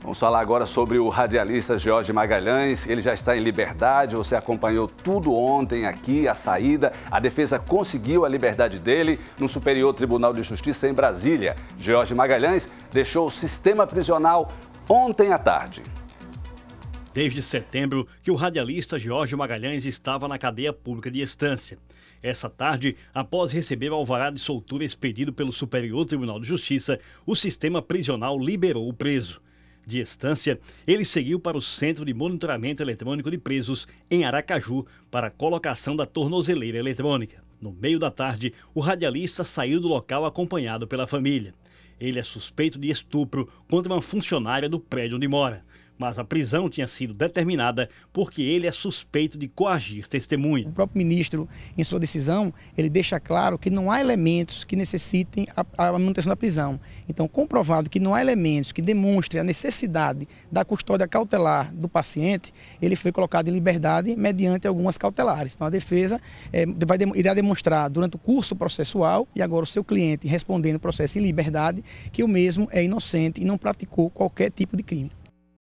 Vamos falar agora sobre o radialista Jorge Magalhães. Ele já está em liberdade. Você acompanhou tudo ontem aqui, a saída. A defesa conseguiu a liberdade dele no Superior Tribunal de Justiça em Brasília. Jorge Magalhães deixou o sistema prisional ontem à tarde. Desde setembro que o radialista Jorge Magalhães estava na cadeia pública de Estância. Essa tarde, após receber o alvará de soltura expedido pelo Superior Tribunal de Justiça, o sistema prisional liberou o preso de Estância, ele seguiu para o Centro de Monitoramento Eletrônico de Presos, em Aracaju, para a colocação da tornozeleira eletrônica. No meio da tarde, o radialista saiu do local acompanhado pela família. Ele é suspeito de estupro contra uma funcionária do prédio onde mora mas a prisão tinha sido determinada porque ele é suspeito de coagir testemunha. O próprio ministro, em sua decisão, ele deixa claro que não há elementos que necessitem a, a manutenção da prisão. Então, comprovado que não há elementos que demonstrem a necessidade da custódia cautelar do paciente, ele foi colocado em liberdade mediante algumas cautelares. Então, a defesa é, vai, irá demonstrar durante o curso processual e agora o seu cliente respondendo o processo em liberdade que o mesmo é inocente e não praticou qualquer tipo de crime.